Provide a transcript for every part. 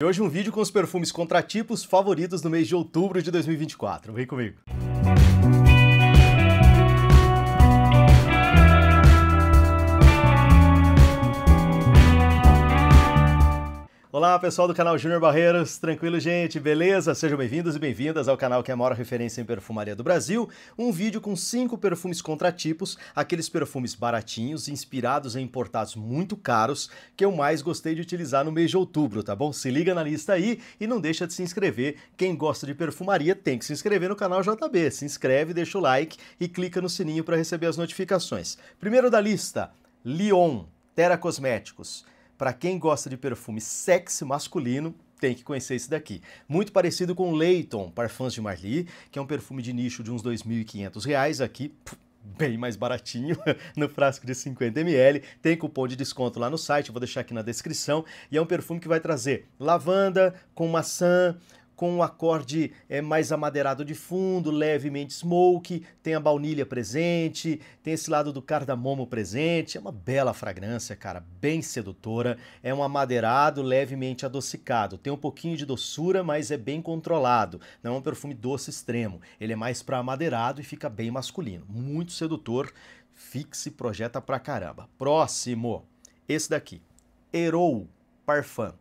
E hoje um vídeo com os perfumes contratipos favoritos do mês de outubro de 2024. Vem comigo! Olá, pessoal do canal Júnior Barreiros. Tranquilo, gente? Beleza? Sejam bem-vindos e bem-vindas ao canal que é a maior referência em perfumaria do Brasil. Um vídeo com cinco perfumes contratipos, aqueles perfumes baratinhos, inspirados em importados muito caros, que eu mais gostei de utilizar no mês de outubro, tá bom? Se liga na lista aí e não deixa de se inscrever. Quem gosta de perfumaria tem que se inscrever no canal JB. Se inscreve, deixa o like e clica no sininho para receber as notificações. Primeiro da lista, Lyon, Terra Cosméticos. Para quem gosta de perfume sexy masculino, tem que conhecer esse daqui. Muito parecido com o Leighton Parfums de Marly, que é um perfume de nicho de uns R$ 2.500 aqui. bem mais baratinho, no frasco de 50 ml. Tem cupom de desconto lá no site, vou deixar aqui na descrição. E é um perfume que vai trazer lavanda com maçã, com um acorde é, mais amadeirado de fundo, levemente smoke, tem a baunilha presente, tem esse lado do cardamomo presente. É uma bela fragrância, cara, bem sedutora. É um amadeirado levemente adocicado. Tem um pouquinho de doçura, mas é bem controlado. Não é um perfume doce extremo. Ele é mais para amadeirado e fica bem masculino. Muito sedutor. Fixe projeta pra caramba. Próximo, esse daqui. Erou Parfum,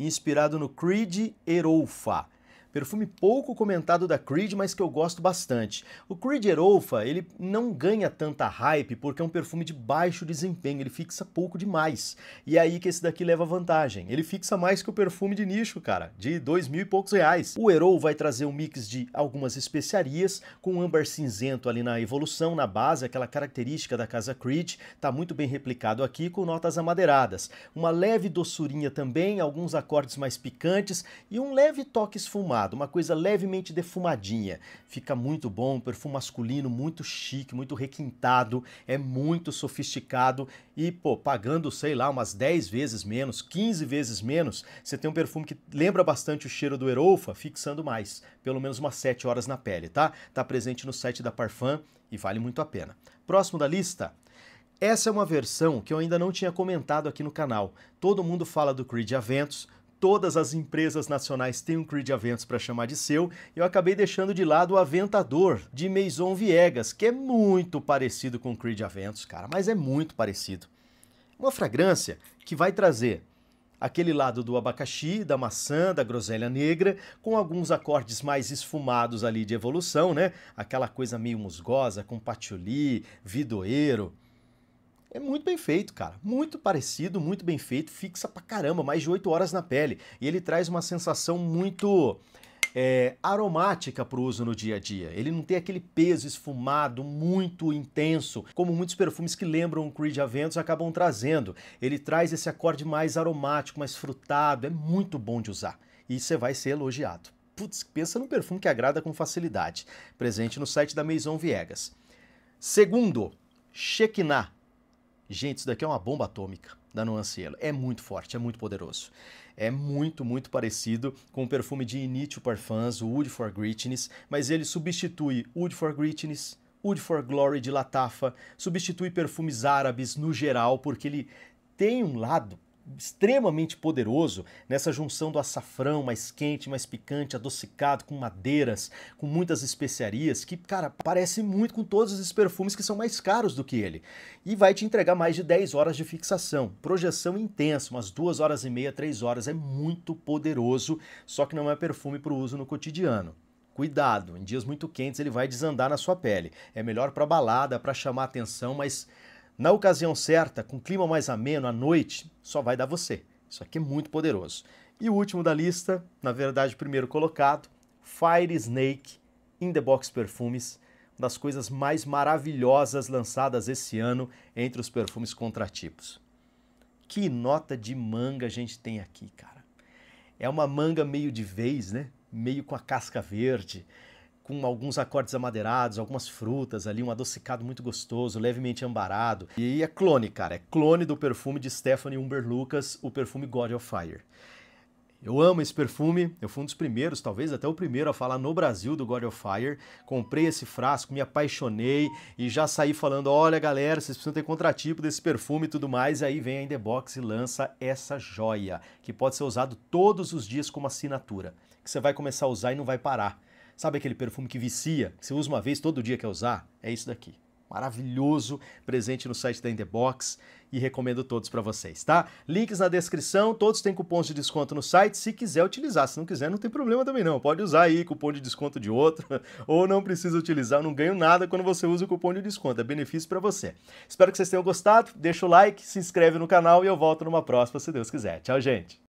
inspirado no Creed Eroufa. Perfume pouco comentado da Creed, mas que eu gosto bastante. O Creed Erofa, ele não ganha tanta hype porque é um perfume de baixo desempenho, ele fixa pouco demais. E é aí que esse daqui leva vantagem. Ele fixa mais que o perfume de nicho, cara, de dois mil e poucos reais. O Erol vai trazer um mix de algumas especiarias, com um âmbar cinzento ali na evolução, na base, aquela característica da casa Creed, tá muito bem replicado aqui com notas amadeiradas. Uma leve doçurinha também, alguns acordes mais picantes e um leve toque esfumado uma coisa levemente defumadinha. Fica muito bom, um perfume masculino muito chique, muito requintado, é muito sofisticado e, pô, pagando, sei lá, umas 10 vezes menos, 15 vezes menos, você tem um perfume que lembra bastante o cheiro do Erofa, fixando mais, pelo menos umas 7 horas na pele, tá? Tá presente no site da Parfum e vale muito a pena. Próximo da lista, essa é uma versão que eu ainda não tinha comentado aqui no canal. Todo mundo fala do Creed Aventus, todas as empresas nacionais têm um Creed Aventus para chamar de seu, eu acabei deixando de lado o Aventador de Maison Viegas, que é muito parecido com o Creed Aventus, cara, mas é muito parecido. Uma fragrância que vai trazer aquele lado do abacaxi, da maçã, da groselha negra, com alguns acordes mais esfumados ali de evolução, né? Aquela coisa meio musgosa, com patchouli, vidoeiro. É muito bem feito, cara. Muito parecido, muito bem feito, fixa pra caramba, mais de 8 horas na pele. E ele traz uma sensação muito é, aromática para o uso no dia a dia. Ele não tem aquele peso esfumado muito intenso, como muitos perfumes que lembram o Creed Aventus acabam trazendo. Ele traz esse acorde mais aromático, mais frutado, é muito bom de usar. E você vai ser elogiado. Putz, pensa num perfume que agrada com facilidade. Presente no site da Maison Viegas. Segundo, Shekinah Gente, isso daqui é uma bomba atômica da ancielo. É muito forte, é muito poderoso. É muito, muito parecido com o perfume de Initio Parfums, o Wood for Greatness, mas ele substitui Wood for Greatness, Wood for Glory de Latafa, substitui perfumes árabes no geral, porque ele tem um lado extremamente poderoso nessa junção do açafrão mais quente, mais picante, adocicado, com madeiras, com muitas especiarias, que, cara, parece muito com todos esses perfumes que são mais caros do que ele. E vai te entregar mais de 10 horas de fixação. Projeção intensa, umas 2 horas e meia, 3 horas. É muito poderoso, só que não é perfume para o uso no cotidiano. Cuidado, em dias muito quentes ele vai desandar na sua pele. É melhor para balada, para chamar atenção, mas na ocasião certa, com clima mais ameno à noite, só vai dar você. Isso aqui é muito poderoso. E o último da lista, na verdade, primeiro colocado, Fire Snake In The Box Perfumes, uma das coisas mais maravilhosas lançadas esse ano entre os perfumes contratipos. Que nota de manga a gente tem aqui, cara. É uma manga meio de vez, né? Meio com a casca verde com alguns acordes amadeirados, algumas frutas ali, um adocicado muito gostoso, levemente ambarado. E é clone, cara, é clone do perfume de Stephanie Umber Lucas, o perfume God of Fire. Eu amo esse perfume, eu fui um dos primeiros, talvez até o primeiro a falar no Brasil do God of Fire. Comprei esse frasco, me apaixonei e já saí falando: olha galera, vocês precisam ter contratipo desse perfume e tudo mais. E aí vem a Indebox e lança essa joia, que pode ser usado todos os dias como assinatura, que você vai começar a usar e não vai parar. Sabe aquele perfume que vicia? Que você usa uma vez, todo dia quer usar? É isso daqui. Maravilhoso, presente no site da Indebox e recomendo todos para vocês, tá? Links na descrição, todos têm cupons de desconto no site, se quiser utilizar, se não quiser não tem problema também não, pode usar aí cupom de desconto de outro, ou não precisa utilizar, não ganho nada quando você usa o cupom de desconto, é benefício para você. Espero que vocês tenham gostado, deixa o like, se inscreve no canal e eu volto numa próxima, se Deus quiser. Tchau, gente!